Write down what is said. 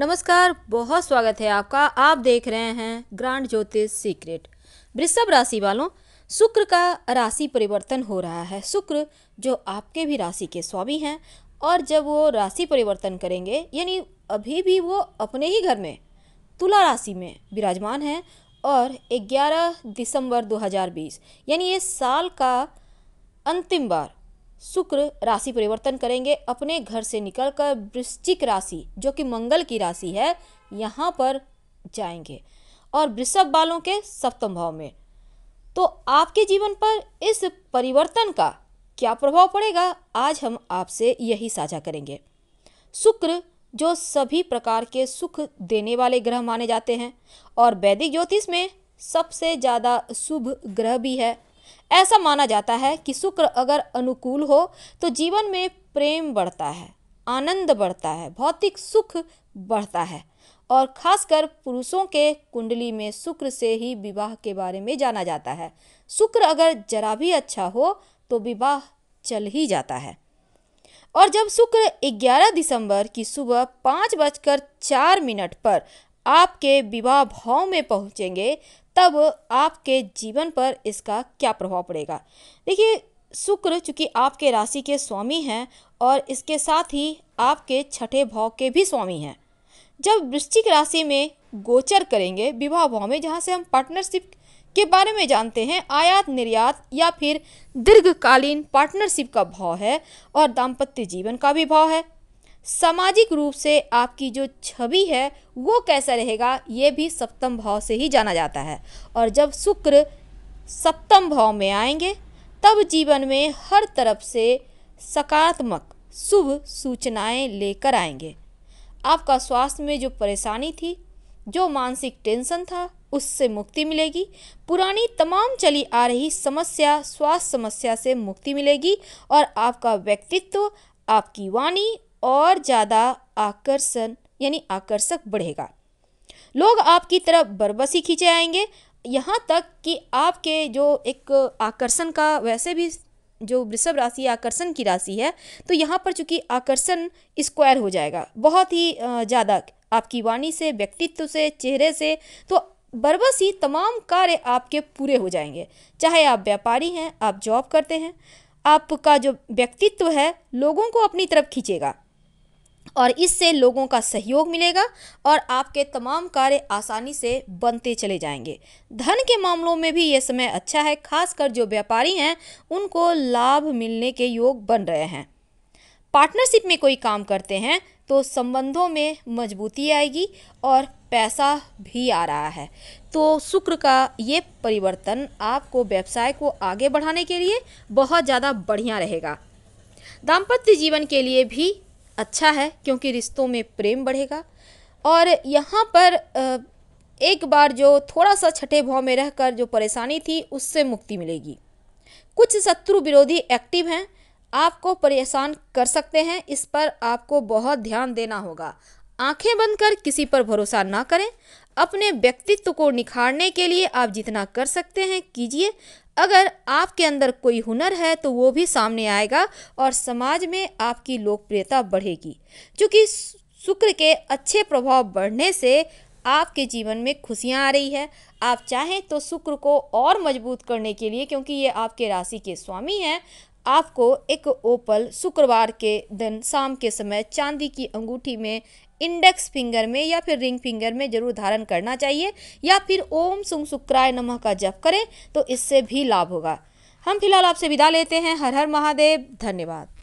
नमस्कार बहुत स्वागत है आपका आप देख रहे हैं ग्रांड ज्योतिष सीक्रेट वृषभ राशि वालों शुक्र का राशि परिवर्तन हो रहा है शुक्र जो आपके भी राशि के स्वामी हैं और जब वो राशि परिवर्तन करेंगे यानी अभी भी वो अपने ही घर में तुला राशि में विराजमान हैं और 11 दिसंबर 2020 यानी ये साल का अंतिम बार शुक्र राशि परिवर्तन करेंगे अपने घर से निकलकर वृश्चिक राशि जो कि मंगल की राशि है यहाँ पर जाएंगे और वृषभ बालों के सप्तम भाव में तो आपके जीवन पर इस परिवर्तन का क्या प्रभाव पड़ेगा आज हम आपसे यही साझा करेंगे शुक्र जो सभी प्रकार के सुख देने वाले ग्रह माने जाते हैं और वैदिक ज्योतिष में सबसे ज़्यादा शुभ ग्रह भी है ऐसा माना जाता है कि शुक्र अगर अनुकूल हो तो जीवन में प्रेम बढ़ता है आनंद बढ़ता है भौतिक सुख बढ़ता है और खासकर पुरुषों के कुंडली में शुक्र से ही विवाह के बारे में जाना जाता है शुक्र अगर जरा भी अच्छा हो तो विवाह चल ही जाता है और जब शुक्र 11 दिसंबर की सुबह पाँच बजकर चार मिनट पर आपके विवाह भाव में पहुंचेंगे तब आपके जीवन पर इसका क्या प्रभाव पड़ेगा देखिए शुक्र चूँकि आपके राशि के स्वामी हैं और इसके साथ ही आपके छठे भाव के भी स्वामी हैं जब वृश्चिक राशि में गोचर करेंगे विवाह भाव में जहाँ से हम पार्टनरशिप के बारे में जानते हैं आयात निर्यात या फिर दीर्घकालीन पार्टनरशिप का भाव है और दाम्पत्य जीवन का भी भाव है सामाजिक रूप से आपकी जो छवि है वो कैसा रहेगा ये भी सप्तम भाव से ही जाना जाता है और जब शुक्र सप्तम भाव में आएंगे तब जीवन में हर तरफ से सकारात्मक शुभ सूचनाएं लेकर आएंगे आपका स्वास्थ्य में जो परेशानी थी जो मानसिक टेंशन था उससे मुक्ति मिलेगी पुरानी तमाम चली आ रही समस्या स्वास्थ्य समस्या से मुक्ति मिलेगी और आपका व्यक्तित्व आपकी वाणी और ज़्यादा आकर्षण यानी आकर्षक बढ़ेगा लोग आपकी तरफ बरबसी खींचे आएंगे यहाँ तक कि आपके जो एक आकर्षण का वैसे भी जो वृषभ राशि आकर्षण की राशि है तो यहाँ पर चूंकि आकर्षण स्क्वायर हो जाएगा बहुत ही ज़्यादा आपकी वाणी से व्यक्तित्व से चेहरे से तो बरबस ही तमाम कार्य आपके पूरे हो जाएंगे चाहे आप व्यापारी हैं आप जॉब करते हैं आपका जो व्यक्तित्व है लोगों को अपनी तरफ खींचेगा और इससे लोगों का सहयोग मिलेगा और आपके तमाम कार्य आसानी से बनते चले जाएंगे धन के मामलों में भी ये समय अच्छा है खासकर जो व्यापारी हैं उनको लाभ मिलने के योग बन रहे हैं पार्टनरशिप में कोई काम करते हैं तो संबंधों में मजबूती आएगी और पैसा भी आ रहा है तो शुक्र का ये परिवर्तन आपको व्यवसाय को आगे बढ़ाने के लिए बहुत ज़्यादा बढ़िया रहेगा दाम्पत्य जीवन के लिए भी अच्छा है क्योंकि रिश्तों में प्रेम बढ़ेगा और यहाँ पर एक बार जो थोड़ा सा छठे भाव में रहकर जो परेशानी थी उससे मुक्ति मिलेगी कुछ शत्रु विरोधी एक्टिव हैं आपको परेशान कर सकते हैं इस पर आपको बहुत ध्यान देना होगा आंखें बंद कर किसी पर भरोसा ना करें अपने व्यक्तित्व को निखारने के लिए आप जितना कर सकते हैं कीजिए अगर आपके अंदर कोई हुनर है तो वो भी सामने आएगा और समाज में आपकी लोकप्रियता बढ़ेगी क्योंकि शुक्र के अच्छे प्रभाव बढ़ने से आपके जीवन में खुशियाँ आ रही है आप चाहें तो शुक्र को और मजबूत करने के लिए क्योंकि ये आपके राशि के स्वामी हैं आपको एक ओपल शुक्रवार के दिन शाम के समय चांदी की अंगूठी में इंडेक्स फिंगर में या फिर रिंग फिंगर में जरूर धारण करना चाहिए या फिर ओम सुम शुक्राय नमः का जप करें तो इससे भी लाभ होगा हम फिलहाल आपसे विदा लेते हैं हर हर महादेव धन्यवाद